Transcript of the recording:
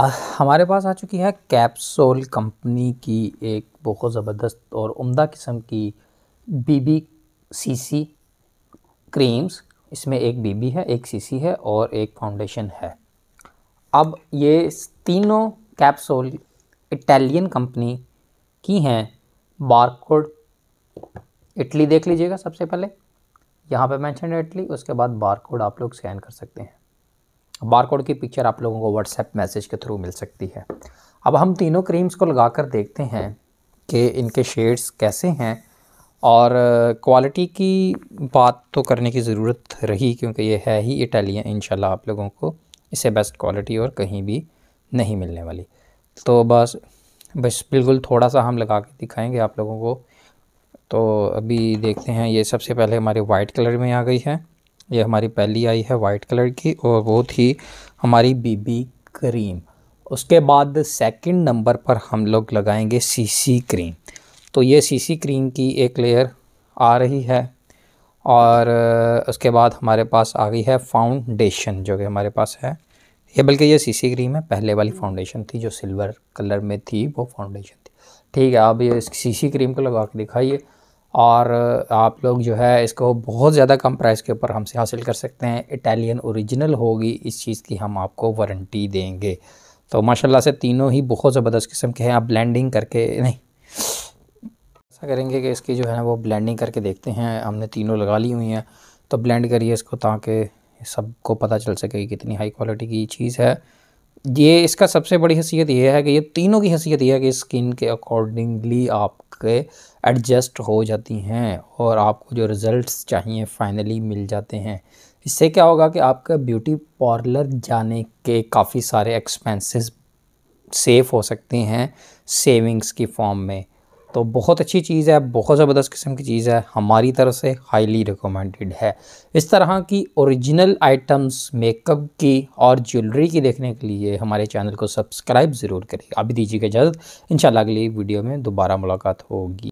हमारे पास आ चुकी है कैप्सूल कंपनी की एक बहुत ज़बरदस्त और उम्दा किस्म की बीबी सीसी क्रीम्स इसमें एक बीबी है एक सीसी है और एक फाउंडेशन है अब ये तीनों कैप्सूल इटालियन कंपनी की हैं बारकोड इटली देख लीजिएगा सबसे पहले यहाँ पे मेंशन है इटली उसके बाद बारकोड आप लोग स्कैन कर सकते हैं बारकोड की पिक्चर आप लोगों को व्हाट्सएप मैसेज के थ्रू मिल सकती है अब हम तीनों क्रीम्स को लगा कर देखते हैं कि इनके शेड्स कैसे हैं और क्वालिटी की बात तो करने की ज़रूरत रही क्योंकि ये है ही इटालियन इन आप लोगों को इससे बेस्ट क्वालिटी और कहीं भी नहीं मिलने वाली तो बस बस बिल्कुल थोड़ा सा हम लगा के दिखाएंगे आप लोगों को तो अभी देखते हैं ये सबसे पहले हमारे वाइट कलर में आ गई है ये हमारी पहली आई है वाइट कलर की और वो थी हमारी बीबी क्रीम उसके बाद सेकंड नंबर पर हम लोग लगाएंगे सीसी क्रीम तो ये सीसी क्रीम की एक लेयर आ रही है और उसके बाद हमारे पास आ गई है फाउंडेशन जो कि हमारे पास है ये बल्कि ये सीसी क्रीम है पहले वाली फाउंडेशन थी जो सिल्वर कलर में थी वो फाउंडेशन थी ठीक है आप ये सीसी क्रीम को लगा के दिखाइए और आप लोग जो है इसको बहुत ज़्यादा कम प्राइस के ऊपर हमसे हासिल कर सकते हैं इटालियन ओरिजिनल होगी इस चीज़ की हम आपको वारंटी देंगे तो माशाल्लाह से तीनों ही बहुत ज़बरदस्त किस्म के हैं आप ब्लेंडिंग करके नहीं ऐसा करेंगे कि इसकी जो है ना वो ब्लेंडिंग करके देखते हैं हमने तीनों लगा ली हुई हैं तो ब्लेंड करिए इसको ताकि सबको पता चल सके कितनी हाई क्वालिटी की चीज़ है ये इसका सबसे बड़ी हैसियत ये है कि ये तीनों की हैसियत ये है कि स्किन के अकॉर्डिंगली आपके एडजस्ट हो जाती हैं और आपको जो रिज़ल्ट्स चाहिए फाइनली मिल जाते हैं इससे क्या होगा कि आपका ब्यूटी पार्लर जाने के काफ़ी सारे एक्सपेंसेस सेफ हो सकते हैं सेविंग्स की फॉर्म में तो बहुत अच्छी चीज़ है बहुत ज़बरदस्त किस्म की चीज़ है हमारी तरफ से हाईली रिकमेंडेड है इस तरह की ओरिजिनल आइटम्स मेकअप की और ज्वेलरी की देखने के लिए हमारे चैनल को सब्सक्राइब ज़रूर करें अभी दीजिएगा इजाज़त इन अगली वीडियो में दोबारा मुलाकात होगी